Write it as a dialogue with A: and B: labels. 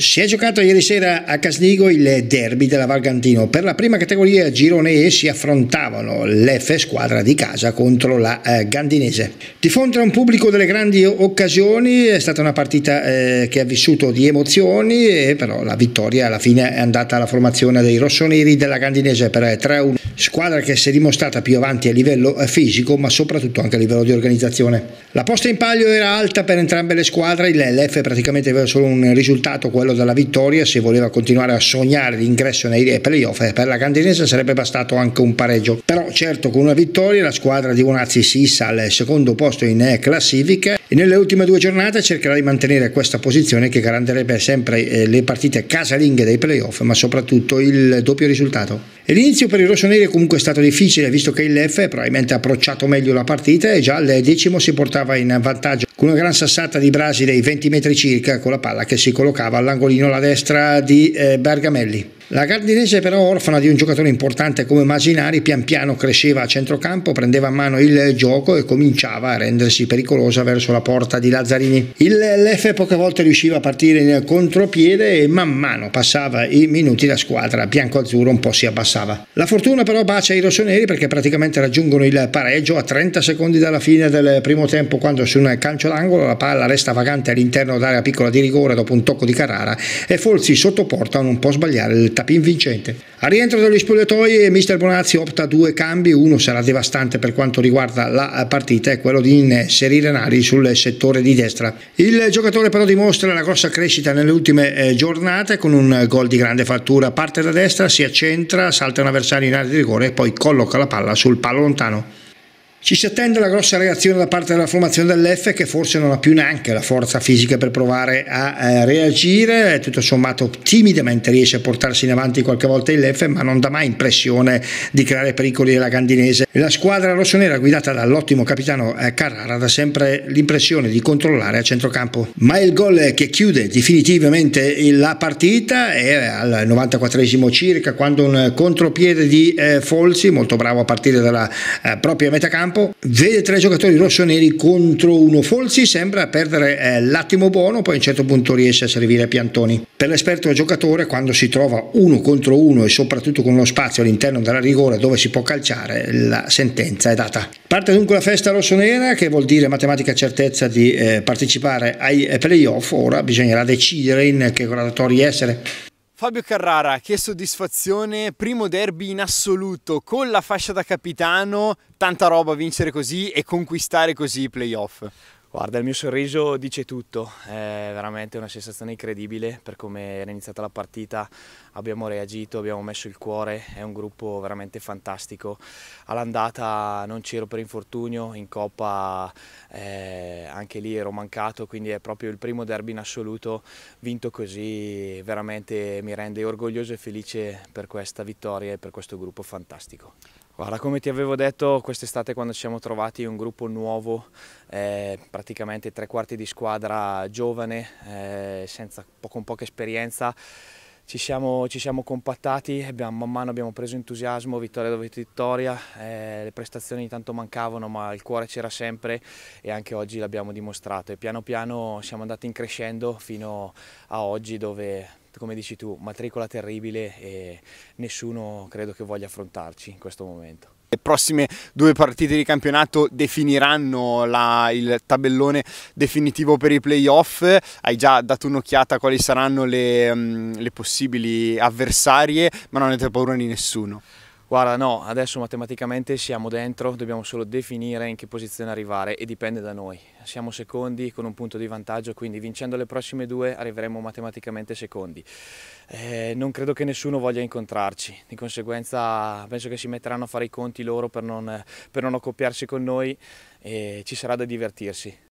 A: Si è giocato ieri sera a Casnigo il derby della Valgantino. Per la prima categoria girone E si affrontavano l'F squadra di casa contro la eh, Gandinese. Di fronte a un pubblico delle grandi occasioni è stata una partita eh, che ha vissuto di emozioni e però la vittoria alla fine è andata alla formazione dei rossoneri della Gandinese per 3-1. Squadra che si è dimostrata più avanti a livello eh, fisico ma soprattutto anche a livello di organizzazione. La posta in palio era alta per entrambe le squadre, l'F praticamente aveva solo un risultato, quello cavallo dalla vittoria se voleva continuare a sognare l'ingresso nei playoff eh, per la Cantinese sarebbe bastato anche un pareggio. Però certo con una vittoria la squadra di Bonazzi si issa al secondo posto in eh, classifica e nelle ultime due giornate cercherà di mantenere questa posizione che garantirebbe sempre eh, le partite casalinghe dei playoff ma soprattutto il doppio risultato. L'inizio per i rossoneri è comunque stato difficile visto che il è probabilmente approcciato meglio la partita e già al decimo si portava in vantaggio con una gran sassata di Brasi dei 20 metri circa con la palla che si collocava all'angolino alla destra di eh, Bergamelli. La Gardinese però orfana di un giocatore importante come Masinari pian piano cresceva a centrocampo, prendeva a mano il gioco e cominciava a rendersi pericolosa verso la porta di Lazzarini. Il Lefe poche volte riusciva a partire in contropiede e man mano passava i minuti la squadra bianco azzurro un po' si abbassava. La fortuna però bacia i rossoneri perché praticamente raggiungono il pareggio a 30 secondi dalla fine del primo tempo quando su un calcio l'angolo, la palla resta vagante all'interno dell'area piccola di rigore dopo un tocco di Carrara e Folzi sottoporta a non può sbagliare il tapin vincente. Al rientro degli spogliatoi mister Bonazzi opta due cambi, uno sarà devastante per quanto riguarda la partita e quello di inserire Nari sul settore di destra. Il giocatore però dimostra la grossa crescita nelle ultime eh, giornate con un gol di grande fattura, parte da destra, si accentra, salta un avversario in area di rigore e poi colloca la palla sul palo lontano. Ci si attende la grossa reazione da parte della formazione dell'F che forse non ha più neanche la forza fisica per provare a eh, reagire, tutto sommato timidamente riesce a portarsi in avanti qualche volta il Lef ma non dà mai impressione di creare pericoli alla Gandinese. La squadra rossonera guidata dall'ottimo capitano eh, Carrara dà sempre l'impressione di controllare a centrocampo. Ma il gol che chiude definitivamente la partita è al 94 circa quando un contropiede di eh, Folzi, molto bravo a partire dalla eh, propria metà campo, campo, vede tre giocatori rossoneri contro uno Folzi, sembra perdere eh, l'attimo buono, poi a un certo punto riesce a servire Piantoni. Per l'esperto giocatore quando si trova uno contro uno e soprattutto con uno spazio all'interno della rigore dove si può calciare, la sentenza è data. Parte dunque la festa rossonera che vuol dire matematica certezza di eh, partecipare ai eh, playoff, ora bisognerà decidere in che gradatori essere.
B: Fabio Carrara, che soddisfazione, primo derby in assoluto con la fascia da capitano, tanta roba vincere così e conquistare così i playoff.
C: Guarda, il mio sorriso dice tutto, è veramente una sensazione incredibile per come era iniziata la partita, abbiamo reagito, abbiamo messo il cuore, è un gruppo veramente fantastico. All'andata non c'ero per infortunio, in Coppa eh, anche lì ero mancato, quindi è proprio il primo derby in assoluto vinto così, veramente mi rende orgoglioso e felice per questa vittoria e per questo gruppo fantastico. Guarda, come ti avevo detto, quest'estate quando ci siamo trovati un gruppo nuovo, eh, praticamente tre quarti di squadra giovane, eh, senza, con poca esperienza, ci siamo, ci siamo, compattati, abbiamo, man mano abbiamo preso entusiasmo, vittoria dopo vittoria, eh, le prestazioni tanto mancavano ma il cuore c'era sempre e anche oggi l'abbiamo dimostrato e piano piano siamo andati increscendo fino a oggi dove come dici tu matricola terribile e nessuno credo che voglia affrontarci in questo momento
B: prossime due partite di campionato definiranno la, il tabellone definitivo per i playoff. Hai già dato un'occhiata a quali saranno
C: le, mm, le possibili avversarie,
B: ma non avete paura di nessuno.
C: Guarda, no, adesso matematicamente siamo dentro, dobbiamo solo definire in che posizione arrivare e dipende da noi. Siamo secondi con un punto di vantaggio, quindi vincendo le prossime due arriveremo matematicamente secondi. Eh, non credo che nessuno voglia incontrarci, di conseguenza penso che si metteranno a fare i conti loro per non, per non accoppiarsi con noi e ci sarà da divertirsi.